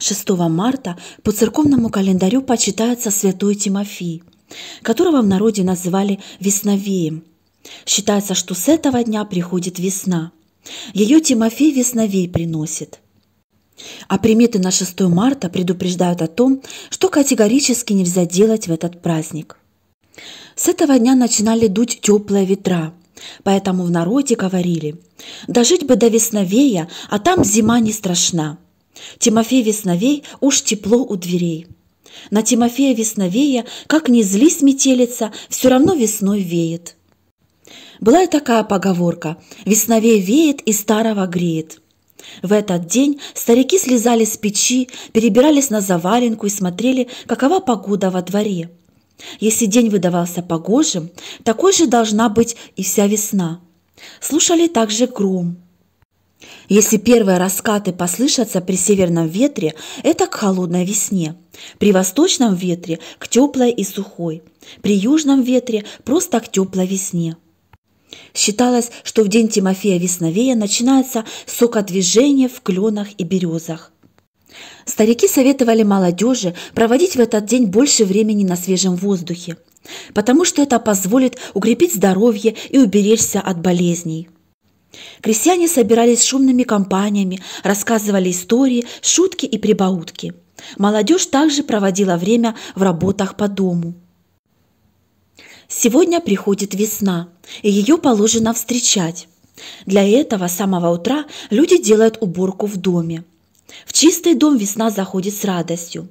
6 марта по церковному календарю почитается святой Тимофей, которого в народе называли Весновеем. Считается, что с этого дня приходит весна. Ее Тимофей Весновей приносит – а приметы на 6 марта предупреждают о том, что категорически нельзя делать в этот праздник. С этого дня начинали дуть теплые ветра, поэтому в народе говорили «дожить бы до весновея, а там зима не страшна». Тимофей Весновей уж тепло у дверей. На Тимофея Весновея, как ни злись метелица, все равно весной веет. Была и такая поговорка «Весновей веет и старого греет». В этот день старики слезали с печи, перебирались на заваленку и смотрели, какова погода во дворе. Если день выдавался погожим, такой же должна быть и вся весна. Слушали также гром – если первые раскаты послышатся при северном ветре, это к холодной весне, при восточном ветре – к теплой и сухой, при южном ветре – просто к теплой весне. Считалось, что в день Тимофея Весновея начинается сокодвижение в кленах и березах. Старики советовали молодежи проводить в этот день больше времени на свежем воздухе, потому что это позволит укрепить здоровье и уберечься от болезней – Крестьяне собирались шумными компаниями, рассказывали истории, шутки и прибаутки. Молодежь также проводила время в работах по дому. Сегодня приходит весна, и ее положено встречать. Для этого с самого утра люди делают уборку в доме. В чистый дом весна заходит с радостью.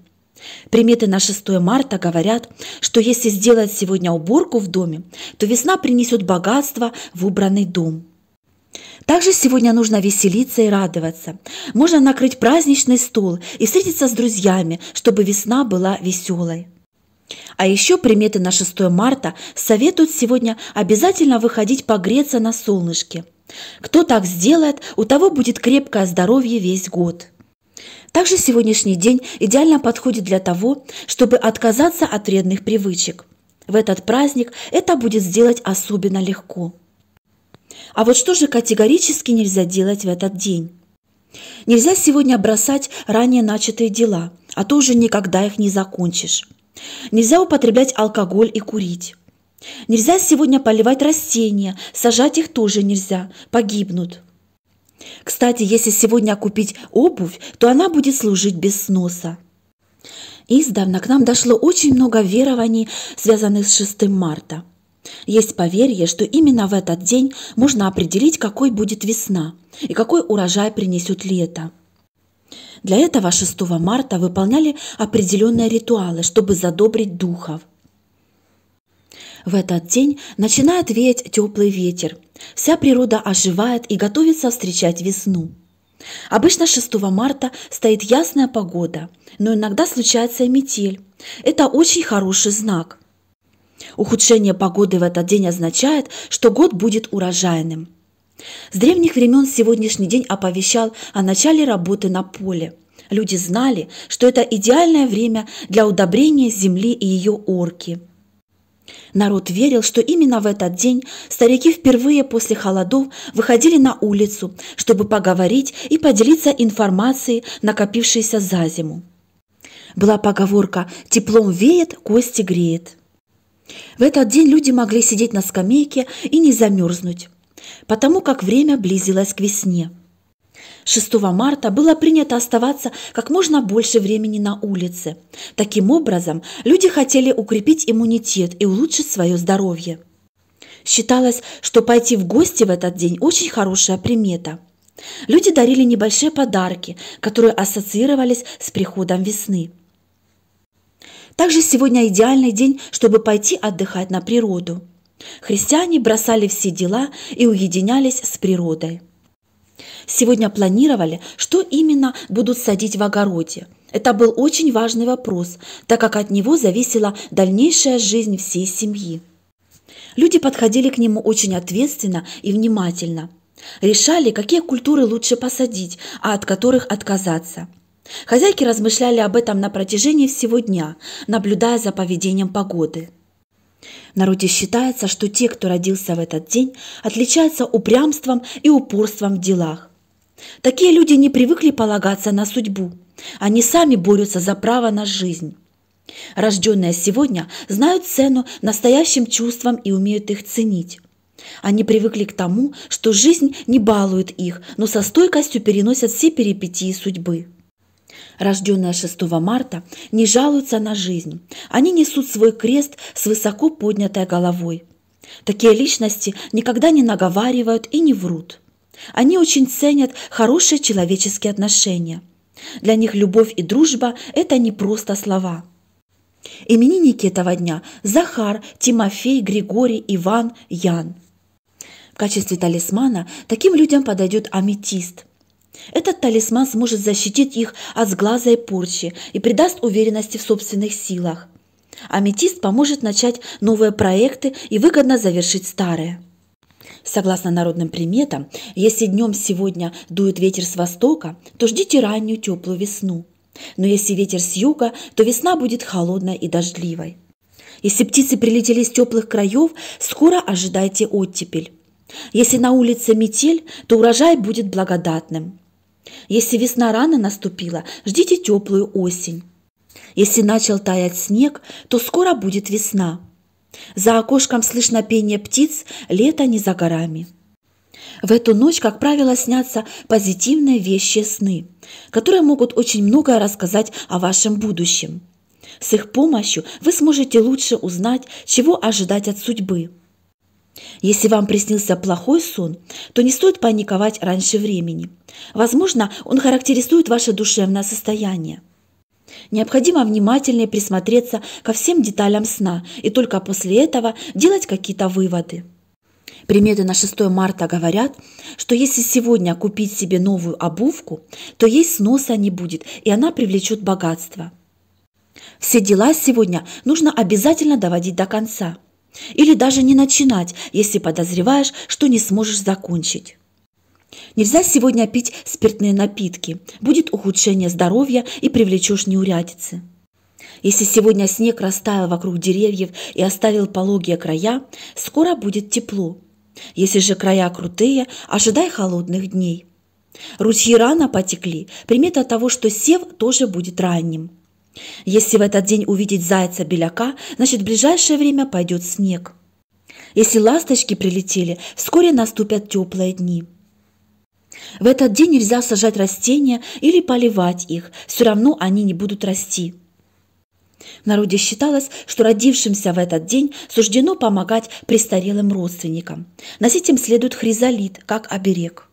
Приметы на 6 марта говорят, что если сделать сегодня уборку в доме, то весна принесет богатство в убранный дом. Также сегодня нужно веселиться и радоваться. Можно накрыть праздничный стол и встретиться с друзьями, чтобы весна была веселой. А еще приметы на 6 марта советуют сегодня обязательно выходить погреться на солнышке. Кто так сделает, у того будет крепкое здоровье весь год. Также сегодняшний день идеально подходит для того, чтобы отказаться от вредных привычек. В этот праздник это будет сделать особенно легко – а вот что же категорически нельзя делать в этот день? Нельзя сегодня бросать ранее начатые дела, а то уже никогда их не закончишь. Нельзя употреблять алкоголь и курить. Нельзя сегодня поливать растения, сажать их тоже нельзя, погибнут. Кстати, если сегодня купить обувь, то она будет служить без сноса. Издавна к нам дошло очень много верований, связанных с 6 марта – есть поверье, что именно в этот день можно определить, какой будет весна и какой урожай принесет лето. Для этого 6 марта выполняли определенные ритуалы, чтобы задобрить духов. В этот день начинает веять теплый ветер. Вся природа оживает и готовится встречать весну. Обычно 6 марта стоит ясная погода, но иногда случается и метель. Это очень хороший знак – Ухудшение погоды в этот день означает, что год будет урожайным. С древних времен сегодняшний день оповещал о начале работы на поле. Люди знали, что это идеальное время для удобрения земли и ее орки – Народ верил, что именно в этот день старики впервые после холодов выходили на улицу, чтобы поговорить и поделиться информацией, накопившейся за зиму. Была поговорка «теплом веет, кости греет». В этот день люди могли сидеть на скамейке и не замерзнуть, потому как время близилось к весне. 6 марта было принято оставаться как можно больше времени на улице. Таким образом, люди хотели укрепить иммунитет и улучшить свое здоровье. Считалось, что пойти в гости в этот день очень хорошая примета. Люди дарили небольшие подарки, которые ассоциировались с приходом весны – также сегодня идеальный день, чтобы пойти отдыхать на природу. Христиане бросали все дела и уединялись с природой. Сегодня планировали, что именно будут садить в огороде. Это был очень важный вопрос, так как от него зависела дальнейшая жизнь всей семьи. Люди подходили к нему очень ответственно и внимательно. Решали, какие культуры лучше посадить, а от которых отказаться – Хозяйки размышляли об этом на протяжении всего дня, наблюдая за поведением погоды. В народе считается, что те, кто родился в этот день, отличаются упрямством и упорством в делах. Такие люди не привыкли полагаться на судьбу. Они сами борются за право на жизнь. Рожденные сегодня знают цену настоящим чувствам и умеют их ценить. Они привыкли к тому, что жизнь не балует их, но со стойкостью переносят все перипетии судьбы. Рожденная 6 марта, не жалуются на жизнь. Они несут свой крест с высоко поднятой головой. Такие личности никогда не наговаривают и не врут. Они очень ценят хорошие человеческие отношения. Для них любовь и дружба – это не просто слова. Именинники этого дня – Захар, Тимофей, Григорий, Иван, Ян. В качестве талисмана таким людям подойдет аметист – этот талисман сможет защитить их от сглаза и порчи и придаст уверенности в собственных силах. Аметист поможет начать новые проекты и выгодно завершить старые. Согласно народным приметам, если днем сегодня дует ветер с востока, то ждите раннюю теплую весну. Но если ветер с юга, то весна будет холодной и дождливой. Если птицы прилетели с теплых краев, скоро ожидайте оттепель. Если на улице метель, то урожай будет благодатным. Если весна рано наступила, ждите теплую осень. Если начал таять снег, то скоро будет весна. За окошком слышно пение птиц, лето не за горами. В эту ночь, как правило, снятся позитивные вещи сны, которые могут очень многое рассказать о вашем будущем. С их помощью вы сможете лучше узнать, чего ожидать от судьбы – если вам приснился плохой сон, то не стоит паниковать раньше времени. Возможно, он характеризует ваше душевное состояние. Необходимо внимательнее присмотреться ко всем деталям сна и только после этого делать какие-то выводы. Приметы на 6 марта говорят, что если сегодня купить себе новую обувку, то ей сноса не будет, и она привлечет богатство. Все дела сегодня нужно обязательно доводить до конца – или даже не начинать, если подозреваешь, что не сможешь закончить. Нельзя сегодня пить спиртные напитки. Будет ухудшение здоровья и привлечешь неурядицы. Если сегодня снег растаял вокруг деревьев и оставил пологие края, скоро будет тепло. Если же края крутые, ожидай холодных дней. Ручьи рано потекли, примета того, что сев тоже будет ранним. Если в этот день увидеть зайца-беляка, значит в ближайшее время пойдет снег. Если ласточки прилетели, вскоре наступят теплые дни. В этот день нельзя сажать растения или поливать их, все равно они не будут расти. В народе считалось, что родившимся в этот день суждено помогать престарелым родственникам. Носить им следует хризолит, как оберег.